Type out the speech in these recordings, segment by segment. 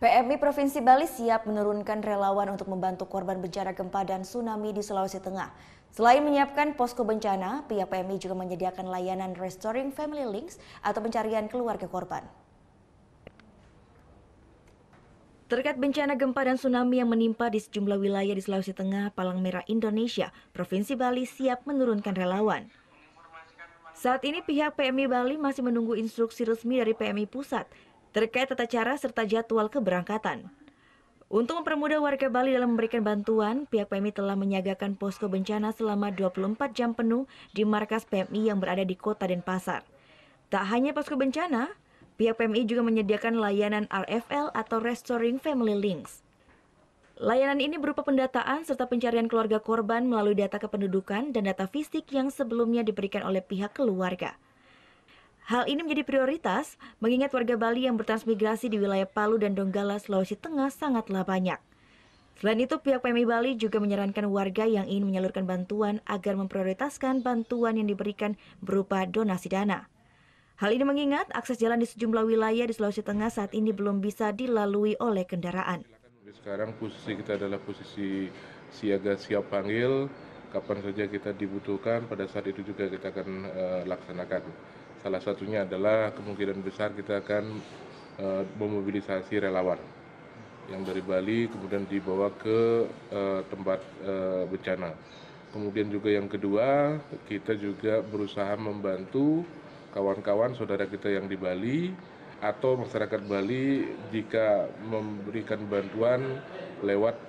PMI Provinsi Bali siap menurunkan relawan untuk membantu korban bencana gempa dan tsunami di Sulawesi Tengah. Selain menyiapkan posko bencana, pihak PMI juga menyediakan layanan Restoring Family Links atau pencarian keluarga korban. Terkait bencana gempa dan tsunami yang menimpa di sejumlah wilayah di Sulawesi Tengah, Palang Merah Indonesia, Provinsi Bali siap menurunkan relawan. Saat ini pihak PMI Bali masih menunggu instruksi resmi dari PMI Pusat terkait tata cara serta jadwal keberangkatan. Untuk mempermudah warga Bali dalam memberikan bantuan, pihak PMI telah menyiagakan posko bencana selama 24 jam penuh di markas PMI yang berada di kota Denpasar. Tak hanya posko bencana, pihak PMI juga menyediakan layanan RFL atau Restoring Family Links. Layanan ini berupa pendataan serta pencarian keluarga korban melalui data kependudukan dan data fisik yang sebelumnya diberikan oleh pihak keluarga. Hal ini menjadi prioritas mengingat warga Bali yang bertransmigrasi di wilayah Palu dan Donggala, Sulawesi Tengah sangatlah banyak. Selain itu, pihak PMI Bali juga menyarankan warga yang ingin menyalurkan bantuan agar memprioritaskan bantuan yang diberikan berupa donasi dana. Hal ini mengingat akses jalan di sejumlah wilayah di Sulawesi Tengah saat ini belum bisa dilalui oleh kendaraan. Sekarang posisi kita adalah posisi siaga siap panggil, kapan saja kita dibutuhkan pada saat itu juga kita akan uh, laksanakan. Salah satunya adalah kemungkinan besar kita akan uh, memobilisasi relawan yang dari Bali kemudian dibawa ke uh, tempat uh, bencana. Kemudian juga yang kedua, kita juga berusaha membantu kawan-kawan saudara kita yang di Bali atau masyarakat Bali jika memberikan bantuan lewat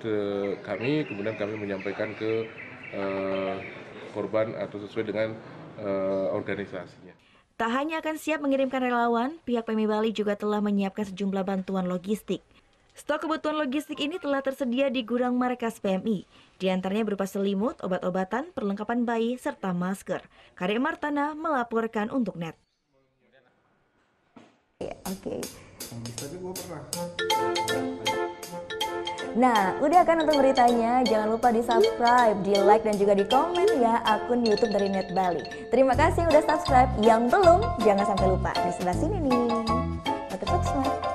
kami kemudian kami menyampaikan ke uh, korban atau sesuai dengan uh, organisasinya. Tak hanya akan siap mengirimkan relawan, pihak PMI Bali juga telah menyiapkan sejumlah bantuan logistik. Stok kebutuhan logistik ini telah tersedia di gudang markas PMI, di antaranya berupa selimut, obat-obatan, perlengkapan bayi, serta masker. Karya Martana melaporkan untuk net. Oke. Okay. Nah, udah kan untuk beritanya? Jangan lupa di subscribe, di like, dan juga di komen ya akun YouTube dari Net Bali. Terima kasih udah subscribe. Yang belum, jangan sampai lupa. Di sebelah sini nih. Terus smart.